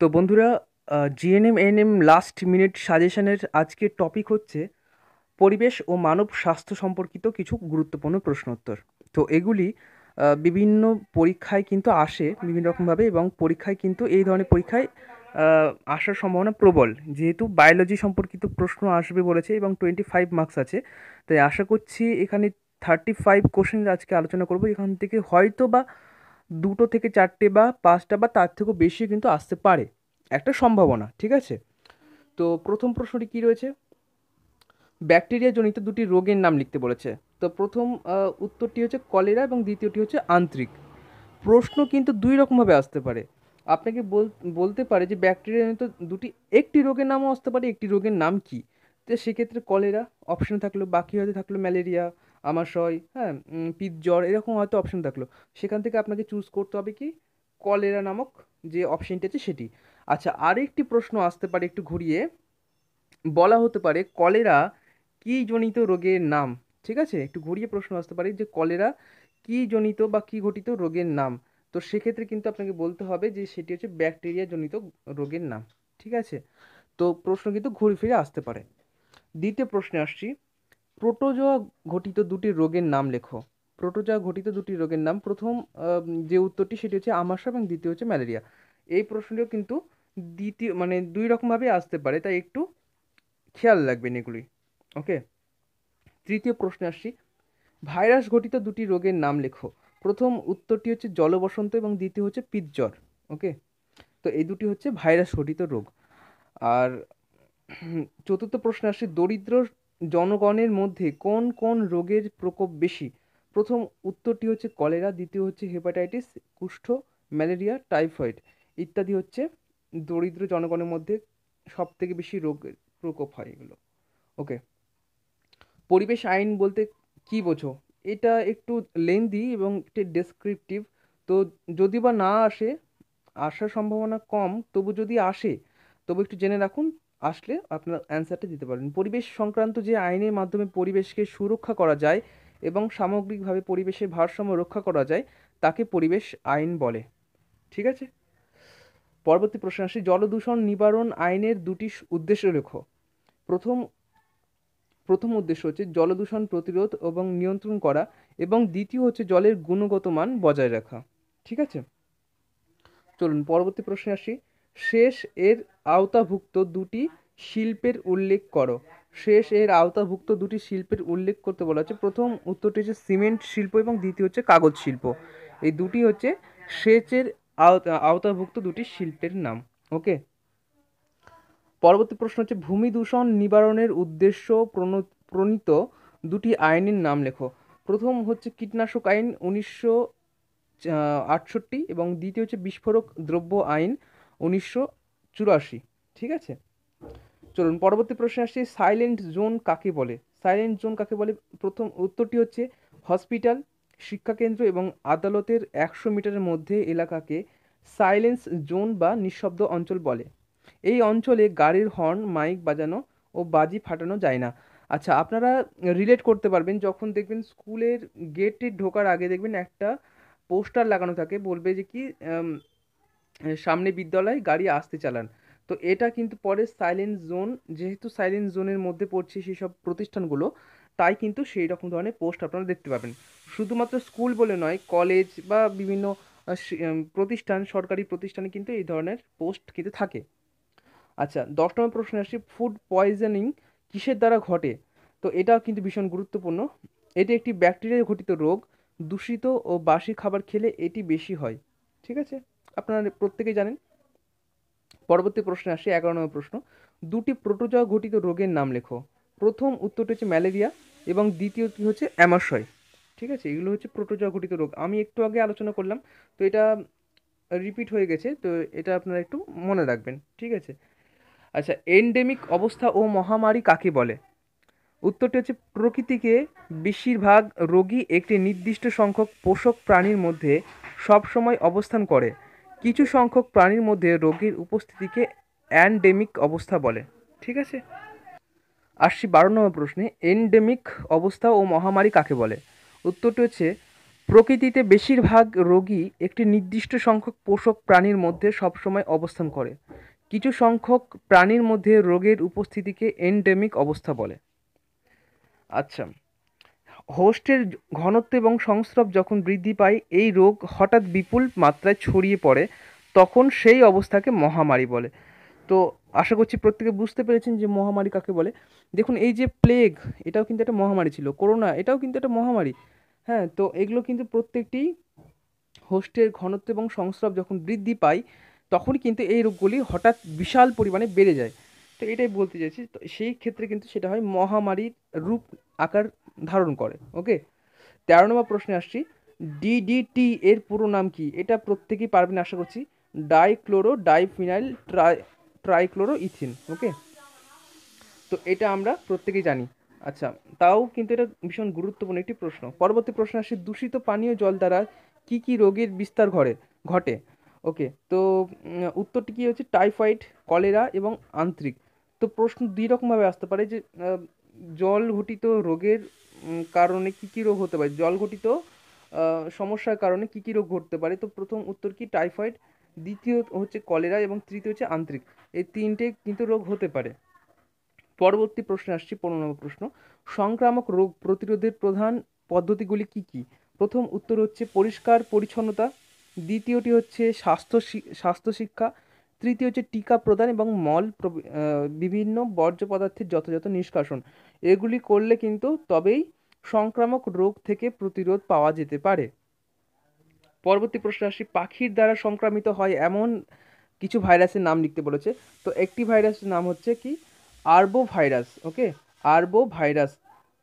তো বন্ধুরা GNM NM last minute সাজেশনের আজকের টপিক হচ্ছে পরিবেশ ও মানব স্বাস্থ্য সম্পর্কিত কিছু গুরুত্বপূর্ণ প্রশ্নোত্তর তো এগুলি বিভিন্ন পরীক্ষায় কিন্তু আসে বিভিন্ন রকমভাবে এবং পরীক্ষায় কিন্তু এই ধরনের পরীক্ষায় আসার সম্ভাবনা প্রবল যেহেতু বায়োলজি সম্পর্কিত প্রশ্ন আসবে বলেছে এবং টোয়েন্টি ফাইভ মার্কস আছে তাই আশা করছি এখানে থার্টি ফাইভ কোশ্চেন আজকে আলোচনা করব এখান থেকে হয়তো বা দুটো থেকে চারটে বা পাঁচটা বা তার থেকেও বেশি কিন্তু আসতে পারে একটা সম্ভাবনা ঠিক আছে তো প্রথম প্রশ্নটি কী রয়েছে ব্যাকটেরিয়া জনিত দুটি রোগের নাম লিখতে বলেছে তো প্রথম উত্তরটি হচ্ছে কলেরা এবং দ্বিতীয়টি হচ্ছে আন্তরিক প্রশ্ন কিন্তু দুই রকমভাবে আসতে পারে আপনাকে বলতে পারে যে ব্যাকটেরিয়া জনিত দুটি একটি রোগের নামও আসতে পারে একটি রোগের নাম কী তো সেক্ষেত্রে কলেরা অপশন থাকলো বাকি হয়তো থাকলো ম্যালেরিয়া আমাশয় হ্যাঁ পিৎজ্বর এরকম হয়তো অপশান থাকলো সেখান থেকে আপনাকে চুজ করতে হবে কি কলেরা নামক যে অপশানটি আছে সেটি আচ্ছা আরেকটি প্রশ্ন আসতে পারে একটু ঘুরিয়ে বলা হতে পারে কলেরা কী জনিত রোগের নাম ঠিক আছে একটু ঘুরিয়ে প্রশ্ন আসতে পারে যে কলেরা কী জনিত বা কী ঘটিত রোগের নাম তো সেক্ষেত্রে কিন্তু আপনাকে বলতে হবে যে সেটি হচ্ছে ব্যাকটেরিয়া জনিত রোগের নাম ঠিক আছে তো প্রশ্ন কিন্তু ঘুরে ফিরে আসতে পারে দ্বিতীয় প্রশ্নে আসছি প্রোটোজোয়া ঘটিত দুটি রোগের নাম লেখো প্রোটোজোয়া ঘটিত দুটি রোগের নাম প্রথম যে উত্তরটি সেটি হচ্ছে আমাশা এবং দ্বিতীয় হচ্ছে ম্যালেরিয়া এই প্রশ্নটিও কিন্তু দ্বিতীয় মানে দুই রকমভাবে আসতে পারে তাই একটু খেয়াল রাখবেন এগুলি ওকে তৃতীয় প্রশ্নে আসছি ভাইরাস ঘটিত দুটি রোগের নাম লেখো প্রথম উত্তরটি হচ্ছে জলবসন্ত এবং দ্বিতীয় হচ্ছে পিজ্জ্বর ওকে তো এই দুটি হচ্ছে ভাইরাস ঘটিত রোগ আর চতুর্থ প্রশ্নে আসছে দরিদ্র জনগণের মধ্যে কোন কোন রোগের প্রকোপ বেশি প্রথম উত্তরটি হচ্ছে কলেরা দ্বিতীয় হচ্ছে হেপাটাইটিস কুষ্ঠ ম্যালেরিয়া টাইফয়েড ইত্যাদি হচ্ছে দরিদ্র জনগণের মধ্যে সব থেকে বেশি রোগের প্রকোপ হয় এগুলো ওকে পরিবেশ আইন বলতে কি বোঝো এটা একটু লেন্দি এবং একটু ডেসক্রিপটিভ তো যদি বা না আসে আসার সম্ভাবনা কম তবু যদি আসে তবু একটু জেনে রাখুন আসলে আপনার অ্যান্সারটা দিতে পারেন পরিবেশ সংক্রান্ত যে আইনের মাধ্যমে পরিবেশকে সুরক্ষা করা যায় এবং সামগ্রিকভাবে পরিবেশের ভারসাম্য রক্ষা করা যায় তাকে পরিবেশ আইন বলে ঠিক আছে পরবর্তী প্রশ্ন আসি জলদূষণ নিবারণ আইনের দুটি উদ্দেশ্য রেখো প্রথম প্রথম উদ্দেশ্য হচ্ছে জলদূষণ প্রতিরোধ এবং নিয়ন্ত্রণ করা এবং দ্বিতীয় হচ্ছে জলের গুণগত মান বজায় রাখা ঠিক আছে চলুন পরবর্তী প্রশ্নে আসি শেষ এর আওতাভুক্ত দুটি শিল্পের উল্লেখ করো শেষ এর আওতাভুক্ত দুটি শিল্পের উল্লেখ করতে বলা হচ্ছে প্রথম উত্তরটি হচ্ছে সিমেন্ট শিল্প এবং দ্বিতীয় হচ্ছে কাগজ শিল্প এই দুটি হচ্ছে সেচের আওতাভুক্ত দুটি শিল্পের নাম ওকে পরবর্তী প্রশ্ন হচ্ছে ভূমি দূষণ নিবারণের উদ্দেশ্য প্রণীত দুটি আইনের নাম লেখো প্রথম হচ্ছে কীটনাশক আইন উনিশশো আটষট্টি এবং দ্বিতীয় হচ্ছে বিস্ফোরক দ্রব্য আইন উনিশশো চুরাশি ঠিক আছে চলুন পরবর্তী প্রশ্নে আসছি সাইলেন্ট জোন কাকে বলে সাইলেন্ট জোন কাকে বলে প্রথম উত্তরটি হচ্ছে হসপিটাল শিক্ষাকেন্দ্র এবং আদালতের একশো মিটারের মধ্যে এলাকাকে সাইলেন্স জোন বা নিঃশব্দ অঞ্চল বলে এই অঞ্চলে গাড়ির হর্ন মাইক বাজানো ও বাজি ফাটানো যায় না আচ্ছা আপনারা রিলেট করতে পারবেন যখন দেখবেন স্কুলের গেটে ঢোকার আগে দেখবেন একটা পোস্টার লাগানো থাকে বলবে যে কি সামনে বিদ্যালয় গাড়ি আসতে চালান তো এটা কিন্তু পরে সাইলেন্ট জোন যেহেতু সাইলেন্ট জোনের মধ্যে পড়ছে সেসব প্রতিষ্ঠানগুলো তাই কিন্তু সেই রকম ধরনের পোস্ট আপনারা দেখতে পাবেন শুধুমাত্র স্কুল বলে নয় কলেজ বা বিভিন্ন প্রতিষ্ঠান সরকারি প্রতিষ্ঠানে কিন্তু এই ধরনের পোস্ট কিন্তু থাকে আচ্ছা দশ নম্বর প্রশ্ন আসছে ফুড পয়জনিং কিসের দ্বারা ঘটে তো এটাও কিন্তু ভীষণ গুরুত্বপূর্ণ এটি একটি ব্যাকটেরিয়া ঘটিত রোগ দূষিত ও বাসি খাবার খেলে এটি বেশি হয় ঠিক আছে আপনারা প্রত্যেকেই জানেন পরবর্তী প্রশ্নে আসি এগারো নম্বর প্রশ্ন দুটি প্রোটোজয় ঘটিত রোগের নাম লেখো প্রথম উত্তরটি হচ্ছে ম্যালেরিয়া এবং দ্বিতীয়টি হচ্ছে অ্যামাশয় ঠিক আছে এগুলো হচ্ছে প্রোটোজয় ঘটিত রোগ আমি একটু আগে আলোচনা করলাম তো এটা রিপিট হয়ে গেছে তো এটা আপনারা একটু মনে রাখবেন ঠিক আছে আচ্ছা এন্ডেমিক অবস্থা ও মহামারী কাকে বলে উত্তরটি হচ্ছে প্রকৃতিকে বেশিরভাগ রোগী একটি নির্দিষ্ট সংখ্যক পোষক প্রাণীর মধ্যে সবসময় অবস্থান করে কিছু সংখ্যক প্রাণীর মধ্যে রোগীর উপস্থিতিকে অ্যান্ডেমিক অবস্থা বলে ঠিক আছে আসছি বারো নম্বর প্রশ্নে এন্ডেমিক অবস্থা ও মহামারী কাকে বলে উত্তরটি হচ্ছে প্রকৃতিতে বেশিরভাগ রোগী একটি নির্দিষ্ট সংখ্যক পোষক প্রাণীর মধ্যে সবসময় অবস্থান করে কিছু সংখ্যক প্রাণীর মধ্যে রোগের উপস্থিতিকে এন্ডেমিক অবস্থা বলে আচ্ছা হোস্টের ঘনত্ব এবং সংস্রব যখন বৃদ্ধি পায় এই রোগ হঠাৎ বিপুল মাত্রায় ছড়িয়ে পড়ে তখন সেই অবস্থাকে মহামারী বলে তো আশা করছি প্রত্যেকে বুঝতে পেরেছেন যে মহামারী কাকে বলে দেখুন এই যে প্লেগ এটাও কিন্তু একটা মহামারী ছিল করোনা এটাও কিন্তু একটা মহামারী হ্যাঁ তো এগুলো কিন্তু প্রত্যেকটি হোস্টের ঘনত্ব এবং সংস্রব যখন বৃদ্ধি পায় তখন কিন্তু এই রোগগুলি হঠাৎ বিশাল পরিমাণে বেড়ে যায় তো এটাই বলতে চাইছি তো সেই ক্ষেত্রে কিন্তু সেটা হয় মহামারীর রূপ আকার ধারণ করে ওকে তেরো নম্বর প্রশ্নে আসছি ডিডিটি এর পুরো নাম কি এটা প্রত্যেকেই পারবেন আশা করছি dichloro diphenyl tri trichloro ethene okay তো এটা আমরা প্রত্যেকেই জানি আচ্ছা তাও কিন্তু এটা ভীষণ গুরুত্বপূর্ণ একটি প্রশ্ন পরবর্তী প্রশ্ন আসছে দূষিত পানীয় জল দ্বারা কি কি রোগের বিস্তার ঘটে ঘটে ওকে তো উত্তরটি কী হচ্ছে টাইফয়েড কলেরা এবং আন্ত্রিক তো প্রশ্ন দুই রকমভাবে আসতে পারে যে জল ঘটিত রোগের কারণে কী কী রোগ হতে পারে জল ঘটিত সমস্যার কারণে কী কী রোগ ঘটতে পারে তো প্রথম উত্তর কি টাইফয়েড দ্বিতীয় হচ্ছে কলেরা এবং তৃতীয় হচ্ছে আন্ত্রিক এই তিনটে কিন্তু রোগ হতে পারে পরবর্তী প্রশ্নে আসছি পনেরো নম্বর প্রশ্ন সংক্রামক রোগ প্রতিরোধের প্রধান পদ্ধতিগুলি কি কি প্রথম উত্তর হচ্ছে পরিষ্কার পরিচ্ছন্নতা দ্বিতীয়টি হচ্ছে স্বাস্থ্য স্বাস্থ্য শিক্ষা তৃতীয় হচ্ছে টিকা প্রদান এবং মল বিভিন্ন বর্জ্য পদার্থের যথাযথ নিষ্কাশন এগুলি করলে কিন্তু তবেই সংক্রামক রোগ থেকে প্রতিরোধ পাওয়া যেতে পারে পরবর্তী প্রশ্ন আসি পাখির দ্বারা সংক্রামিত হয় এমন কিছু ভাইরাসের নাম লিখতে বলেছে তো একটি ভাইরাসের নাম হচ্ছে কি আরবো ভাইরাস ওকে আরবো ভাইরাস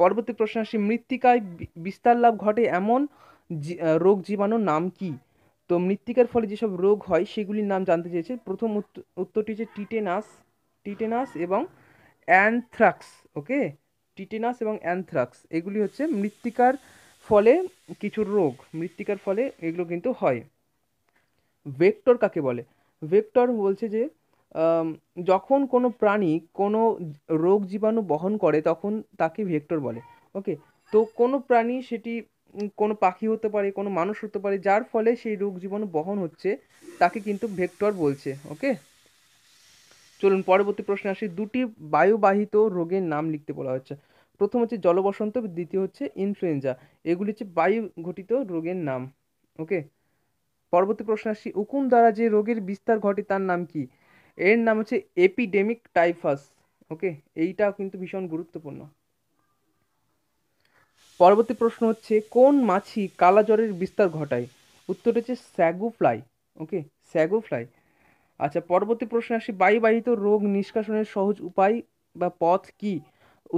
পরবর্তী প্রশ্ন আসি মৃত্তিকায় বিস্তার লাভ ঘটে এমন রোগ জীবাণুর নাম কী তো মৃত্তিকার ফলে যেসব রোগ হয় সেগুলির নাম জানতে চেয়েছে প্রথম উত্তরটি হচ্ছে টিটেনাস টিটেনাস এবং অ্যানথ্রাক্স ওকে টিটেনাস এবং অ্যানথ্রাক্স এগুলি হচ্ছে মৃত্তিকার ফলে কিছু রোগ মৃত্তিকার ফলে এগুলো কিন্তু হয় ভেক্টর কাকে বলে ভেক্টর বলছে যে যখন কোনো প্রাণী কোনো রোগ জীবাণু বহন করে তখন তাকে ভেক্টর বলে ওকে তো কোনো প্রাণী সেটি কোনো পাখি হতে পারে কোনো মানুষ হতে পারে যার ফলে সেই রোগ জীবাণু বহন হচ্ছে তাকে কিন্তু ভেক্টর বলছে ওকে চলুন পরবর্তী প্রশ্নে আসি দুটি বায়ুবাহিত রোগের নাম লিখতে বলা হচ্ছে প্রথম হচ্ছে জলবসন্ত দ্বিতীয় হচ্ছে ইনফ্লুয়েঞ্জা এগুলি হচ্ছে বায়ু ঘটিত রোগের নাম ওকে পরবর্তী প্রশ্ন আসি উকুন দ্বারা যে রোগের বিস্তার ঘটে তার নাম কি এর নাম হচ্ছে এপিডেমিক টাইফাস ওকে এইটাও কিন্তু ভীষণ গুরুত্বপূর্ণ পরবর্তী প্রশ্ন হচ্ছে কোন মাছি কালা জ্বরের বিস্তার ঘটায় উত্তর হচ্ছে স্যাগো ফ্লাই ওকে স্যাগো ফ্লাই আচ্ছা পরবর্তী প্রশ্নে আসি বায়ুবাহিত রোগ নিষ্কাশনের সহজ উপায় বা পথ কি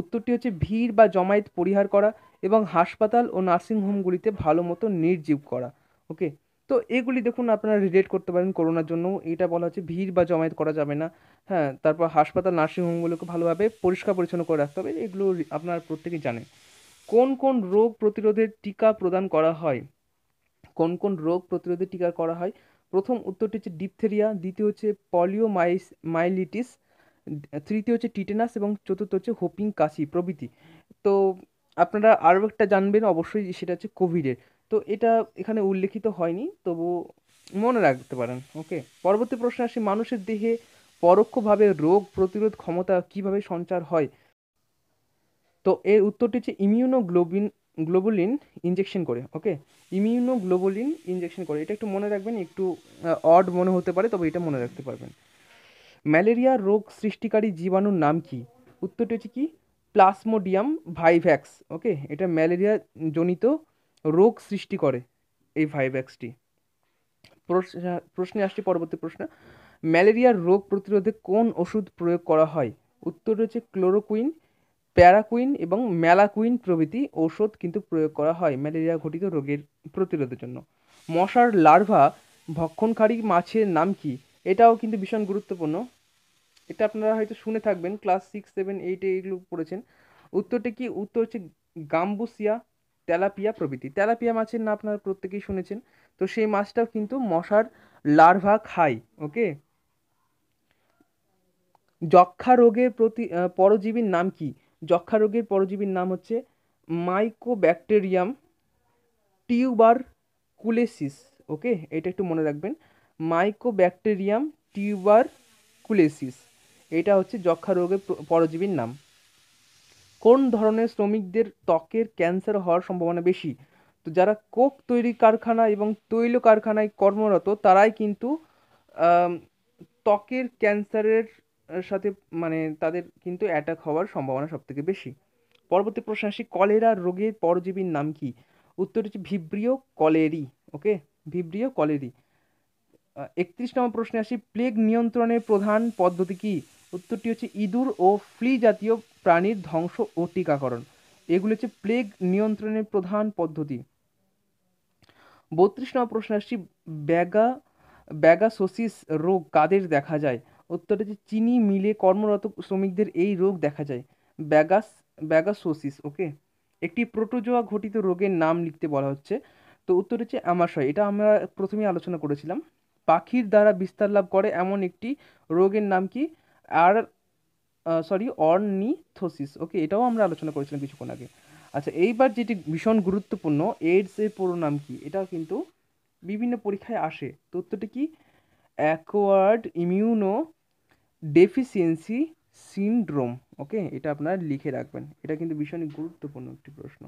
উত্তরটি হচ্ছে ভিড় বা জমায়েত পরিহার করা এবং হাসপাতাল ও নার্সিংহোমগুলিতে ভালো মতো নির্জীব করা ওকে তো এগুলি দেখুন আপনারা রিলেট করতে পারেন করোনার জন্য এটা বলা হচ্ছে ভিড় বা জমায়েত করা যাবে না হ্যাঁ তারপর হাসপাতাল নার্সিংহোমগুলোকে ভালোভাবে পরিষ্কার পরিচ্ছন্ন করে রাখতে হবে এগুলো আপনারা প্রত্যেকেই জানেন কোন কোন রোগ প্রতিরোধের টিকা প্রদান করা হয় কোন কোন রোগ প্রতিরোধের টিকা করা হয় প্রথম উত্তরটি হচ্ছে ডিপথেরিয়া দ্বিতীয় হচ্ছে পলিও মাইস মাইলিটিস তৃতীয় হচ্ছে টিটেনাস এবং চতুর্থ হচ্ছে হোপিং কাশি প্রভৃতি তো আপনারা আরও একটা জানবেন অবশ্যই সেটা হচ্ছে কোভিডের তো এটা এখানে উল্লেখিত হয়নি তবু মনে রাখতে পারেন ওকে পরবর্তী প্রশ্ন আসি মানুষের দেহে পরোক্ষভাবে রোগ প্রতিরোধ ক্ষমতা কিভাবে সঞ্চার হয় তো এর উত্তরটি হচ্ছে ইমিউনোগ্লোবিন গ্লোবুলিন ইঞ্জেকশন করে ওকে ইমিউনোগ্লোবুলিন ইঞ্জেকশন করে এটা একটু মনে রাখবেন একটু অড মনে হতে পারে তবে এটা মনে রাখতে পারবেন ম্যালেরিয়া রোগ সৃষ্টিকারী জীবাণুর নাম কি উত্তরটি হচ্ছে কি প্লাসমোডিয়াম ভাইভ্যাক্স ওকে এটা ম্যালেরিয়া জনিত রোগ সৃষ্টি করে এই ভাইভ্যাক্সটি প্রশ্নে আসছে পরবর্তী প্রশ্ন ম্যালেরিয়ার রোগ প্রতিরোধে কোন ওষুধ প্রয়োগ করা হয় উত্তর হচ্ছে ক্লোরোকুইন প্যারাকুইন এবং ম্যালাকুইন প্রভৃতি ঔষধ কিন্তু প্রয়োগ করা হয় ম্যালেরিয়া ঘটিত রোগের প্রতিরোধের জন্য মশার লার্ভা ভক্ষণকারী মাছের নাম কি এটাও কিন্তু ভীষণ গুরুত্বপূর্ণ এটা আপনারা হয়তো শুনে থাকবেন ক্লাস সিক্স সেভেন এইটে এইগুলো পড়েছেন উত্তরটি কি উত্তর হচ্ছে গাম্বুসিয়া তেলাপিয়া প্রভৃতি তেলাপিয়া মাছের না আপনারা প্রত্যেকেই শুনেছেন তো সেই মাছটাও কিন্তু মশার লার্ভা খায় ওকে যক্ষা রোগের প্রতি পরজীবীর নাম কি যক্ষা রোগের পরজীবীর নাম হচ্ছে মাইকোব্যাকটেরিয়াম টিউবার কুলেসিস ওকে এটা একটু মনে রাখবেন মাইকোব্যাকটেরিয়াম টিউবার কুলেসিস এটা হচ্ছে যক্ষা রোগের পরজীবীর নাম কোন ধরনের শ্রমিকদের ত্বকের ক্যান্সার হওয়ার সম্ভাবনা বেশি তো যারা কোক তৈরি কারখানা এবং তৈল কারখানায় কর্মরত তারাই কিন্তু ত্বকের ক্যান্সারের সাথে মানে তাদের কিন্তু অ্যাটাক হওয়ার সম্ভাবনা সবথেকে বেশি পরবর্তী প্রশ্ন আসি কলেরা রোগের পরজীবীর নাম কি উত্তর হচ্ছে vibrio cholerae okay vibrio cholerae একত্রিশ নম্বর প্রশ্নে আসি প্লেগ নিয়ন্ত্রণের প্রধান পদ্ধতি কি উত্তরটি হচ্ছে ইঁদুর ও ফ্লি জাতীয় প্রাণীর ধ্বংস ও টিকাকরণ এগুলো হচ্ছে প্লেগ নিয়ন্ত্রণের প্রধান পদ্ধতি বত্রিশ নম্বর প্রশ্নে আসছি ব্যাগা ব্যাগাসোসিস রোগ কাদের দেখা যায় উত্তরে যে চিনি মিলে কর্মরত শ্রমিকদের এই রোগ দেখা যায় ব্যাগাস ব্যাগাসোসিস ওকে একটি প্রোটোজোয়া ঘটিত রোগের নাম লিখতে বলা হচ্ছে তো উত্তর হচ্ছে আমাশয় এটা আমরা প্রথমেই আলোচনা করেছিলাম পাখির দ্বারা বিস্তার লাভ করে এমন একটি রোগের নাম কি আর সরি অর্নিথোসিস ওকে এটাও আমরা আলোচনা করেছিলাম কিছুক্ষণ আগে আচ্ছা এইবার যেটি ভীষণ গুরুত্বপূর্ণ এইডসের পুরো নাম কি এটা কিন্তু বিভিন্ন পরীক্ষায় আসে তো উত্তরটি কি acquired immunodeficiency syndrome okay এটা আপনারা লিখে রাখবেন এটা কিন্তু ভীষণ গুরুত্বপূর্ণ একটি প্রশ্ন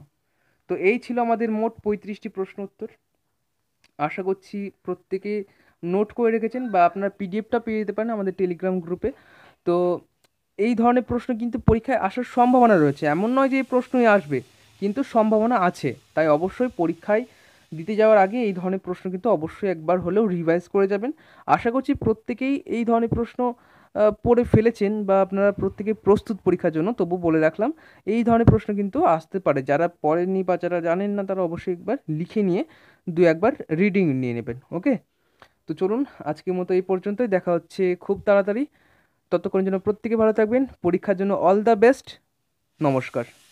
তো এই ছিল আমাদের মোট পঁয়ত্রিশটি প্রশ্ন উত্তর আশা করছি প্রত্যেকে নোট করে রেখেছেন বা আপনার পিডিএফটা পেয়ে যেতে পারেন আমাদের টেলিগ্রাম গ্রুপে তো এই ধরনের প্রশ্ন কিন্তু পরীক্ষায় আসার সম্ভাবনা রয়েছে এমন নয় যে এই প্রশ্নই আসবে কিন্তু সম্ভাবনা আছে তাই অবশ্যই পরীক্ষায় দিতে যাওয়ার আগে এই ধরনের প্রশ্ন কিন্তু অবশ্যই একবার হলেও রিভাইজ করে যাবেন আশা করছি প্রত্যেকেই এই ধরনের প্রশ্ন পড়ে ফেলেছেন বা আপনারা প্রত্যেকে প্রস্তুত পরীক্ষার জন্য তবু বলে রাখলাম এই ধরনের প্রশ্ন কিন্তু আসতে পারে যারা পড়েননি বা যারা জানেন না তারা অবশ্যই একবার লিখে নিয়ে দু একবার রিডিং নিয়ে নেবেন ওকে তো চলুন আজকের মতো এই পর্যন্তই দেখা হচ্ছে খুব তাড়াতাড়ি ততক্ষণের জন্য প্রত্যেকে ভালো থাকবেন পরীক্ষার জন্য অল দ্য বেস্ট নমস্কার